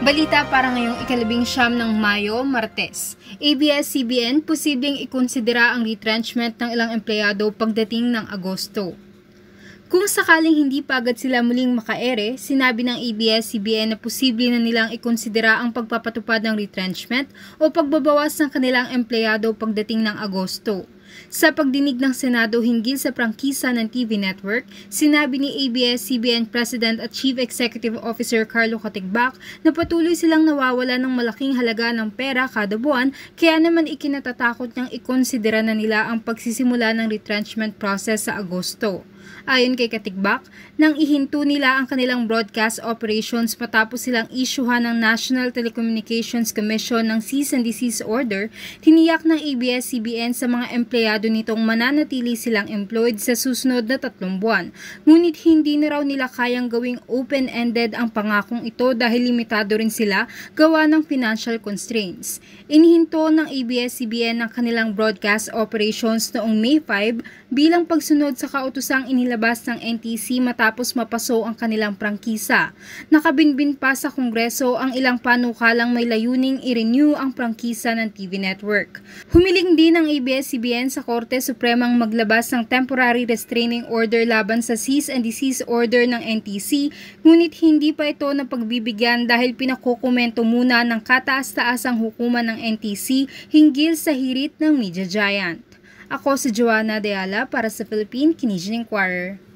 Balita para ngayong ikalabing siyam ng Mayo, Martes. ABS-CBN posibleng ikonsidera ang retrenchment ng ilang empleyado pagdating ng Agosto. Kung sakaling hindi pa sila muling makaere, sinabi ng ABS-CBN na posible na nilang ikonsidera ang pagpapatupad ng retrenchment o pagbabawas ng kanilang empleyado pagdating ng Agosto. Sa pagdinig ng Senado hinggil sa prangkisa ng TV network, sinabi ni ABS-CBN President at Chief Executive Officer Carlo Katigbak na patuloy silang nawawala ng malaking halaga ng pera kada buwan kaya naman ikinatatakot niyang ikonsidera na nila ang pagsisimula ng retrenchment process sa Agosto. Ayon kay Katigbak, nang ihinto nila ang kanilang broadcast operations matapos silang isyuhan ng National Telecommunications Commission ng Cease and Desist Order, tiniyak ng ABS-CBN sa mga empleyado empleyado nitong mananatili silang employed sa susunod na tatlong buwan. Ngunit hindi na raw nila kayang gawing open-ended ang pangakong ito dahil limitado rin sila gawa ng financial constraints. Inihinto ng ABS-CBN ang kanilang broadcast operations noong May 5 bilang pagsunod sa kautosang inilabas ng NTC matapos mapaso ang kanilang prangkisa. Nakabinbin pa sa Kongreso ang ilang panukalang may layuning i-renew ang prangkisa ng TV network. Humiling din ang ABS-CBN sa Korte Supremang maglabas ng temporary restraining order laban sa cease and desist order ng NTC, ngunit hindi pa ito pagbibigyan dahil pinakokomento muna ng kataas-taasang hukuman ng NTC hinggil sa hirit ng media giant. Ako si Joanna Deala para sa Philippine Canadian Inquirer.